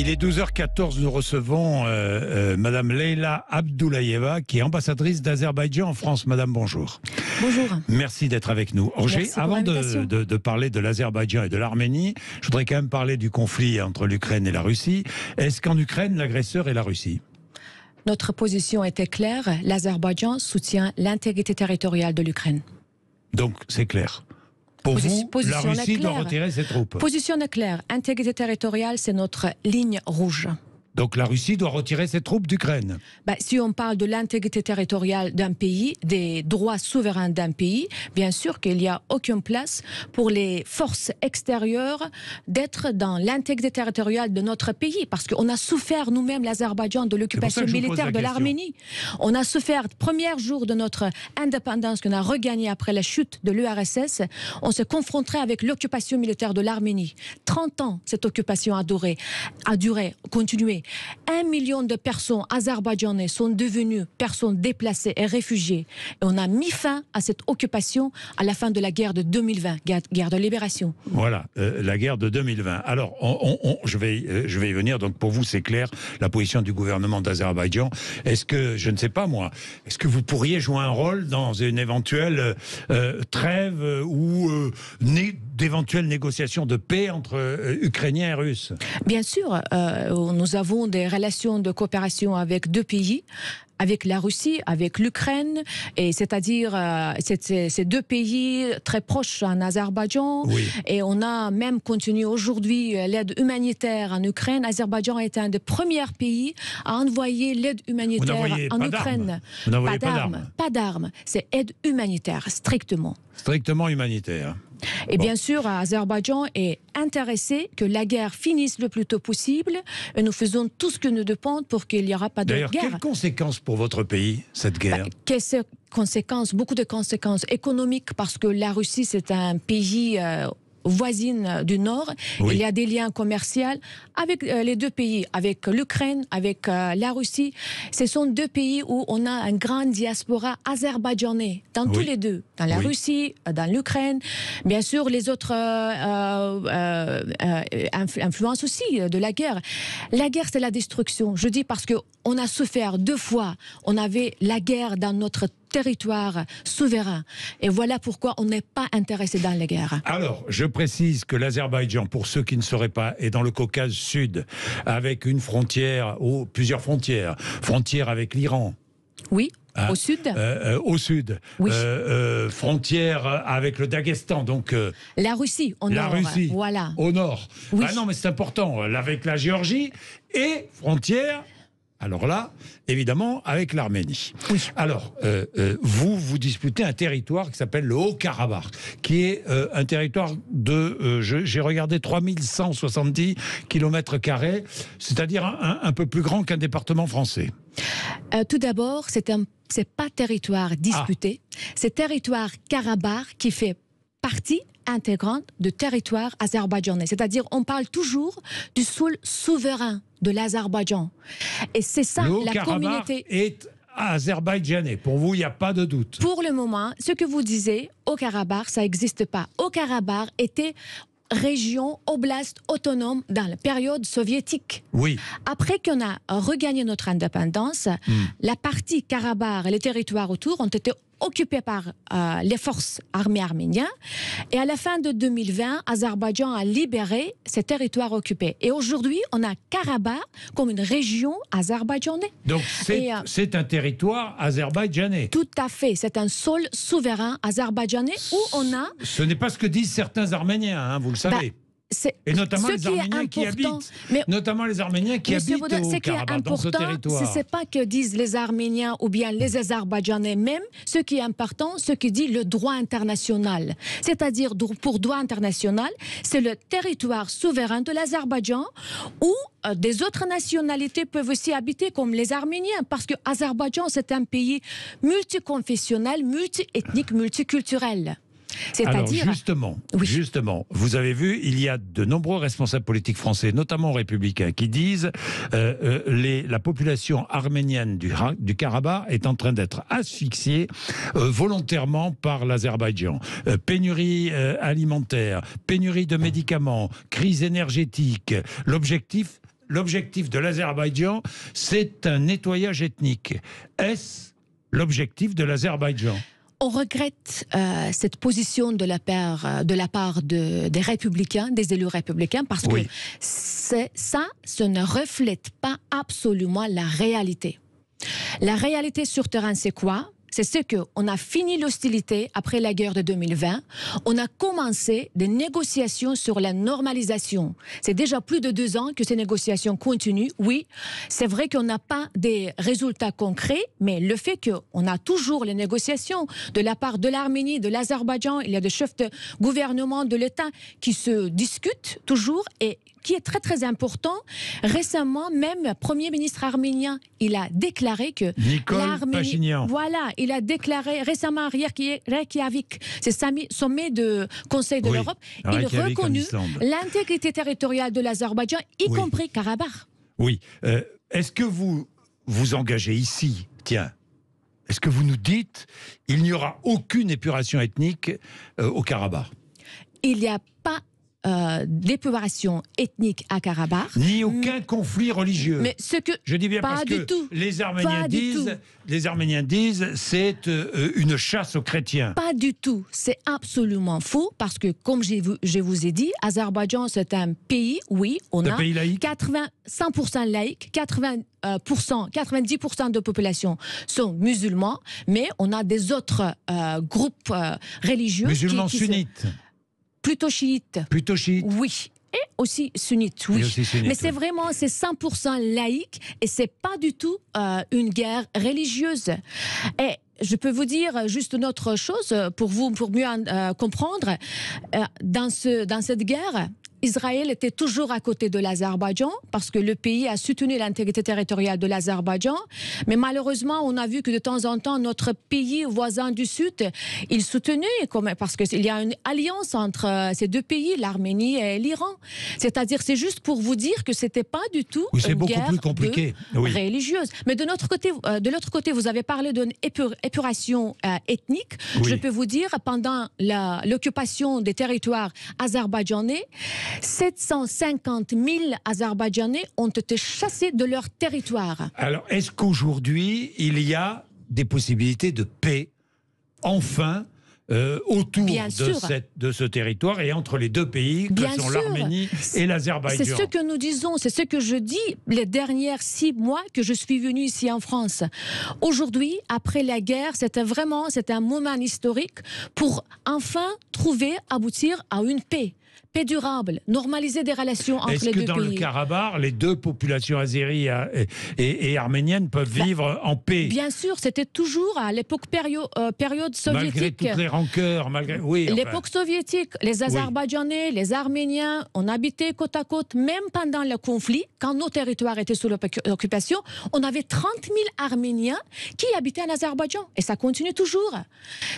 Il est 12h14, nous recevons euh, euh, Madame Leila Abdoulayeva, qui est ambassadrice d'Azerbaïdjan en France. Madame, bonjour. Bonjour. Merci d'être avec nous. avant de, de, parler de l'Azerbaïdjan et de l'Arménie, je voudrais quand même parler du conflit entre l'Ukraine et la Russie. Est-ce qu'en Ukraine, l'agresseur est la Russie Notre position était claire. L'Azerbaïdjan soutient l'intégrité territoriale de l'Ukraine. Donc, c'est clair position, vous, position la retirer ses troupes. Position claire, intégrité territoriale, c'est notre ligne rouge. Donc la Russie doit retirer ses troupes d'Ukraine. Bah, si on parle de l'intégrité territoriale d'un pays, des droits souverains d'un pays, bien sûr qu'il n'y a aucune place pour les forces extérieures d'être dans l'intégrité territoriale de notre pays, parce qu'on a souffert nous-mêmes, l'Azerbaïdjan, de l'occupation militaire de l'Arménie. On a souffert, premier jour de notre indépendance qu'on a regagné après la chute de l'URSS, on se confronterait avec l'occupation militaire de l'Arménie. 30 ans, cette occupation a duré, a duré, continué un million de personnes azerbaïdjanaises sont devenues personnes déplacées et réfugiées. Et on a mis fin à cette occupation à la fin de la guerre de 2020, guerre de libération. Voilà, euh, la guerre de 2020. Alors, je, vais, euh, je vais y venir. Donc, pour vous, c'est clair, la position du gouvernement d'Azerbaïdjan. Est-ce que, je ne sais pas moi, est-ce que vous pourriez jouer un rôle dans une éventuelle euh, trêve ou d'éventuelles négociations de paix entre Ukrainiens et Russes Bien sûr, nous avons avons des relations de coopération avec deux pays, avec la Russie, avec l'Ukraine, et c'est-à-dire euh, ces deux pays très proches en Azerbaïdjan. Et on a même continué aujourd'hui euh, l'aide humanitaire en Ukraine. Azerbaïdjan est un des premiers pays à envoyer l'aide humanitaire en Ukraine. Pas d'armes. Pas d'armes. C'est aide humanitaire, strictement. Strictement humanitaire. Et bien sûr, Azerbaïdjan est intéressé que la guerre finisse le plus tôt possible. Et nous faisons tout ce que nous dépend pour qu'il n'y aura pas de guerre. Quelles conséquences pour votre pays, cette bah, guerre quelles conséquences Beaucoup de conséquences économiques, parce que la Russie, c'est un pays. Euh, voisines euh, du Nord. Il y a des liens commerciaux avec euh, les deux pays, avec l'Ukraine, avec euh, la Russie. Ce sont deux pays où on a un grand diaspora azerbaïdjanais, dans tous les deux, dans la Russie, dans l'Ukraine. Bien sûr, les autres influences aussi de la guerre. La guerre, c'est la destruction. Je dis parce qu'on a souffert deux fois. On avait la guerre dans notre territoire souverain. Et voilà pourquoi on n'est pas intéressé dans les guerres. Alors, je précise que l'Azerbaïdjan, pour ceux qui ne sauraient pas, est dans le Caucase Sud, avec une frontière, ou plusieurs frontières, frontière avec l'Iran. Oui, ah, au sud euh, euh, Au sud. Oui. Euh, frontière avec le Daghestan, donc. la Russie, au la Russie, voilà. Au nord. Ah non, mais c'est important, avec la Géorgie et frontière alors là, évidemment, avec l'Arménie. Alors, euh, euh, vous, vous disputez un territoire qui s'appelle le Haut-Karabakh, qui est euh, un territoire de, j'ai regardé, 3170 km, c'est-à-dire un, peu plus grand qu'un département français. tout d'abord, c'est n'est pas territoire disputé, c'est ah. c'est territoire Karabakh qui fait partie intégrante de territoire azerbaïdjanais. C'est-à-dire, on parle toujours du sol souverain de l'Azerbaïdjan. Et c'est ça, la communauté. Est azerbaïdjanais. Pour vous, il n'y a pas de doute. Pour le moment, ce que vous disiez, au Karabakh, ça n'existe pas. Au Karabakh était région, oblast autonome dans la période soviétique. Oui. Après qu'on a regagné notre indépendance, hmm. la partie Karabakh et les territoires autour ont été occupé par euh, les forces armées arméniennes. Et à la fin de 2020, Azerbaïdjan a libéré ces territoires occupés. Et aujourd'hui, on a Karabakh comme une région azerbaïdjanaise. Donc c'est euh, un territoire azerbaïdjanais. Tout à fait. C'est un sol souverain azerbaïdjanais où on a... Ce n'est pas ce que disent certains Arméniens, hein, vous le bah, savez. Et notamment les, Arméniens qui, habitent, notamment les Arméniens qui habitent au ce qui est important, ce n'est pas que disent les Arméniens ou bien les Azerbaïdjanais même. Ce qui est important, ce qui dit le droit international. C'est-à-dire, pour droit international, c'est le territoire souverain de l'Azerbaïdjan où euh, des autres nationalités peuvent aussi habiter, comme les Arméniens, parce que l'Azerbaïdjan, c'est un pays multiconfessionnel, multiethnique, multiculturel. Alors justement, justement, vous avez vu, il y a de nombreux responsables politiques français, notamment républicains, qui disent euh, euh la population arménienne du, du, Karabakh est en train d'être asphyxiée euh, volontairement par l'Azerbaïdjan. Euh, pénurie alimentaire, pénurie de médicaments, crise énergétique. L'objectif, l'objectif de l'Azerbaïdjan, c'est un nettoyage ethnique. Est-ce l'objectif de l'Azerbaïdjan on regrette euh, cette position de la part, euh, de la part des républicains, des élus républicains, parce que que ça, ce ne reflète pas absolument la réalité. La réalité sur terrain, c'est quoi c'est ce qu'on a fini l'hostilité après la guerre de 2020. On a commencé des négociations sur la normalisation. C'est déjà plus de deux ans que ces négociations continuent. Oui, c'est vrai qu'on n'a pas des résultats concrets, mais le fait qu'on a toujours les négociations de la part de l'Arménie, de l'Azerbaïdjan, il y a des chefs de gouvernement de l'État qui se discutent toujours et qui est très très important. Récemment, même le Premier ministre arménien, il a déclaré que l'Arménie, voilà, il a déclaré récemment à Reykjavik, c'est sommet de Conseil de l'Europe, il reconnu l'intégrité territoriale de l'Azerbaïdjan, y compris Karabakh. Oui. Euh, est-ce que vous vous engagez ici, tiens, est-ce que vous nous dites il n'y aura aucune épuration ethnique euh, au Karabakh Il y a euh, ethnique à Karabakh. Ni aucun conflit religieux. Mais ce que je dis bien parce que les Arméniens disent, les Arméniens disent, c'est euh, une chasse aux chrétiens. Pas du tout, c'est absolument faux parce que comme je vous, ai dit, Azerbaïdjan c'est un pays, oui, on a 80, 100% laïque, 80 90% euh, de population sont musulmans, mais on a des autres euh, groupes religieux. Musulmans qui, sunnites. Plutôt chiite. Plutôt chiite. Oui et aussi sunnite, oui. Aussi Mais c'est vraiment, c'est 100% laïque et c'est pas du tout euh, une guerre religieuse. Et je peux vous dire juste une autre chose pour vous, pour mieux euh, comprendre. Euh, dans, ce, dans cette guerre, Israël était toujours à côté de l'Azerbaïdjan parce que le pays a soutenu l'intégrité territoriale de l'Azerbaïdjan. Mais malheureusement, on a vu que de temps en temps, notre pays voisin du Sud, il soutenait parce qu'il y a une alliance entre euh, ces deux pays, l'Arménie et l'Iran. C'est-à-dire, c'est juste pour vous dire que c'était pas du tout une guerre compliqué. religieuse. Mais de notre côté, euh, de l'autre côté, vous avez parlé d'une épuration euh, ethnique. Je peux vous dire, pendant l'occupation des territoires azerbaïdjanais, 750 000 Azerbaïdjanais ont été chassés de leur territoire. Alors, est-ce qu'aujourd'hui, il y a des possibilités de paix, enfin, euh, autour de, ce territoire et entre les deux pays que sont l'Arménie et l'Azerbaïdjan. C'est ce que nous disons, c'est ce que je dis les dernières six mois que je suis venu ici en France. Aujourd'hui, après la guerre, c'était vraiment un moment historique pour enfin trouver, aboutir à une paix paix durable, normaliser des relations entre les deux pays. Est-ce que dans le Karabakh, les deux populations azéries euh, et, arméniennes peuvent bah, vivre en paix Bien sûr, c'était toujours à l'époque euh, période, soviétique. Malgré toutes les rancœurs, malgré... Oui, l'époque soviétique, les Azerbaïdjanais, les Arméniens, on habitait côte à côte, même pendant le conflit, quand nos territoires étaient sous l'occupation, on avait 30 000 Arméniens qui habitaient en Azerbaïdjan. Et ça continue toujours.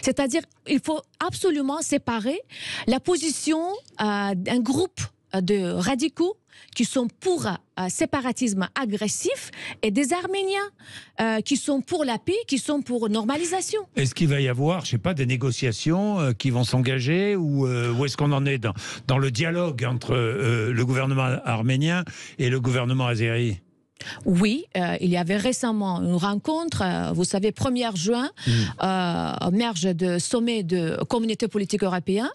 C'est-à-dire, il faut absolument séparer la position... Euh, un groupe euh, de radicaux qui sont pour un euh, séparatisme agressif et des Arméniens euh, qui sont pour la paix, qui sont pour normalisation. Est-ce qu'il va y avoir, je sais pas, des négociations qui vont s'engager ou où est-ce qu'on en est dans, le dialogue entre le gouvernement arménien et le gouvernement azéri oui, euh, il y avait récemment une rencontre, euh, vous savez, 1er juin, mm. euh, merge de sommet de communauté politique européenne.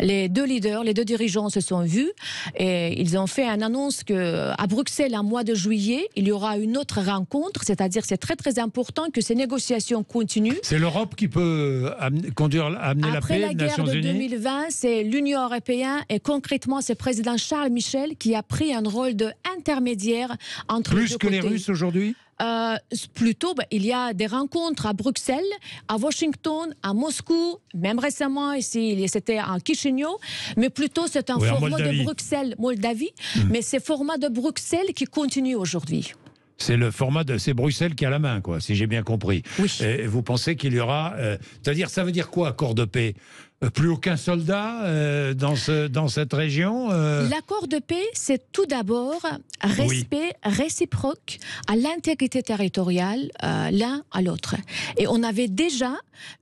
Les deux leaders, les deux dirigeants se sont vus et ils ont fait un annonce que à Bruxelles, en mois de juillet, il y aura une autre rencontre. C'est-à-dire, c'est très très important que ces négociations continuent. C'est l'Europe qui peut conduire, amener la paix. Après la guerre Nations de 2020, c'est l'Union européenne et concrètement, c'est le président Charles Michel qui a pris un rôle de intermédiaire entre est-ce que les Russes aujourd'hui euh, plutôt, bah, il y a des rencontres à Bruxelles, à Washington, à Moscou, même récemment ici, c'était en Chisinau, mais plutôt c'est un format de Bruxelles, Moldavie, hmm. mais c'est format de Bruxelles qui continue aujourd'hui. C'est le format de c'est Bruxelles qui a la main, quoi, si j'ai bien compris. vous pensez qu'il y aura, euh, c'est-à-dire, ça veut dire quoi accord de paix euh, plus aucun soldat euh, dans, dans cette région euh. L'accord de paix, c'est tout d'abord respect réciproque à l'intégrité territoriale l'un à l'autre. Et on avait déjà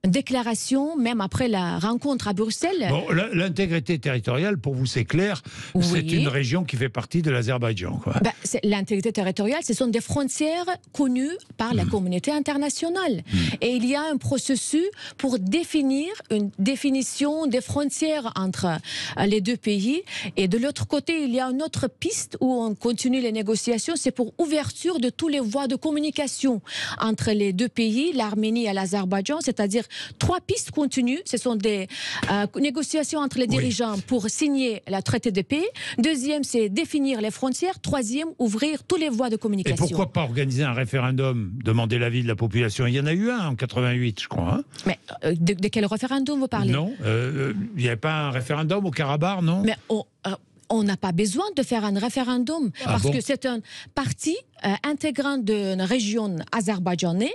une déclaration, même après la rencontre à Bruxelles. l'intégrité territoriale, pour vous, c'est clair, c'est une région qui fait partie de l'Azerbaïdjan. Ben, l'intégrité territoriale, ce sont des frontières connues par la hmm. communauté internationale. Hmm. Et il y a un processus pour définir une définition des frontières entre euh, les deux pays. Et de l'autre côté, il y a une autre piste où on continue les négociations, c'est pour ouverture de tous les voies de communication entre les deux pays, l'Arménie et l'Azerbaïdjan, c'est-à-dire trois pistes continues. Ce sont des euh, négociations entre les dirigeants pour signer la traité de paix. Deuxième, c'est définir les frontières. Troisième, ouvrir toutes les voies de communication. Et pourquoi pas organiser un référendum, demander l'avis de la population Il y en a eu un en 88, je crois. Hein. Mais euh, de, de, quel référendum vous parlez Non, euh, il n'y a pas un référendum au Karabakh, non Mais euh, on n'a pas besoin de faire un référendum ah parce que c'est un parti euh, intégrant d'une région azerbaïdjanaise.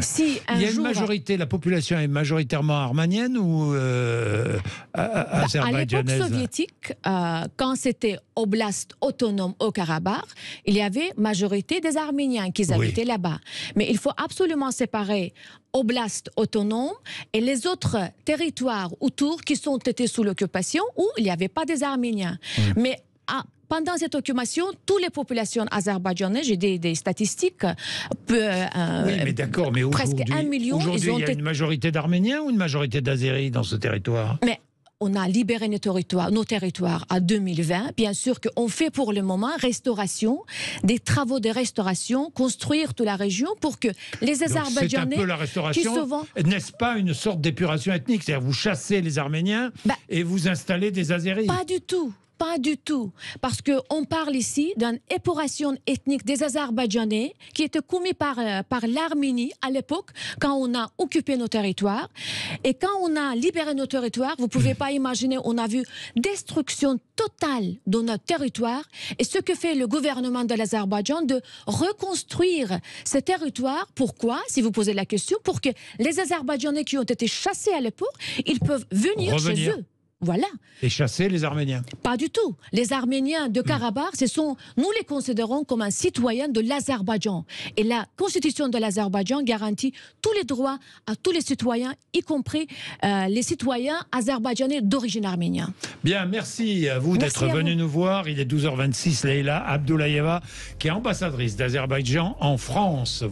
Si majorité, la population est majoritairement arménienne ou euh, azerbaïdjanaise À l'époque soviétique, euh, quand c'était oblast autonome au Karabakh, il y avait majorité des Arméniens qui habitaient là-bas. Mais il faut absolument séparer oblast autonome et les autres territoires autour qui sont été sous l'occupation où il n'y avait pas des Arméniens. Mais à, pendant cette occupation, toutes les populations azerbaïdjanaises, j'ai des, statistiques, euh, oui, mais d'accord, mais presque un million. Aujourd'hui, il y a une majorité d'Arméniens ou une majorité d'Azéris dans ce territoire mais, on a libéré nos territoires, nos territoires à 2020. Bien sûr qu'on fait pour le moment restauration, des travaux de restauration, construire toute la région pour que les Azerbaïdjanais. C'est un peu la restauration. N'est-ce pas une sorte d'épuration ethnique C'est-à-dire vous chassez les Arméniens bah, et vous installez des Azéris Pas du tout. Pas du tout. Parce qu'on parle ici d'une épuration ethnique des Azerbaïdjanais qui était commise par, euh, par l'Arménie à l'époque, quand on a occupé nos territoires. Et quand on a libéré nos territoires, vous ne pouvez pas imaginer, on a vu destruction totale de notre territoire. Et ce que fait le gouvernement de l'Azerbaïdjan, de reconstruire ces territoires. Pourquoi Si vous posez la question, pour que les Azerbaïdjanais qui ont été chassés à l'époque, ils peuvent venir chez eux. Voilà. Et chasser les Arméniens Pas du tout. Les Arméniens de hmm. Karabakh, ce sont, nous les considérons comme un citoyen de l'Azerbaïdjan. Et la constitution de l'Azerbaïdjan garantit tous les droits à tous les citoyens, y compris euh, les citoyens azerbaïdjanais d'origine arménienne. Bien, merci à vous d'être venu nous voir. Il est 12h26, Leila Abdoulayeva, qui est ambassadrice d'Azerbaïdjan en France.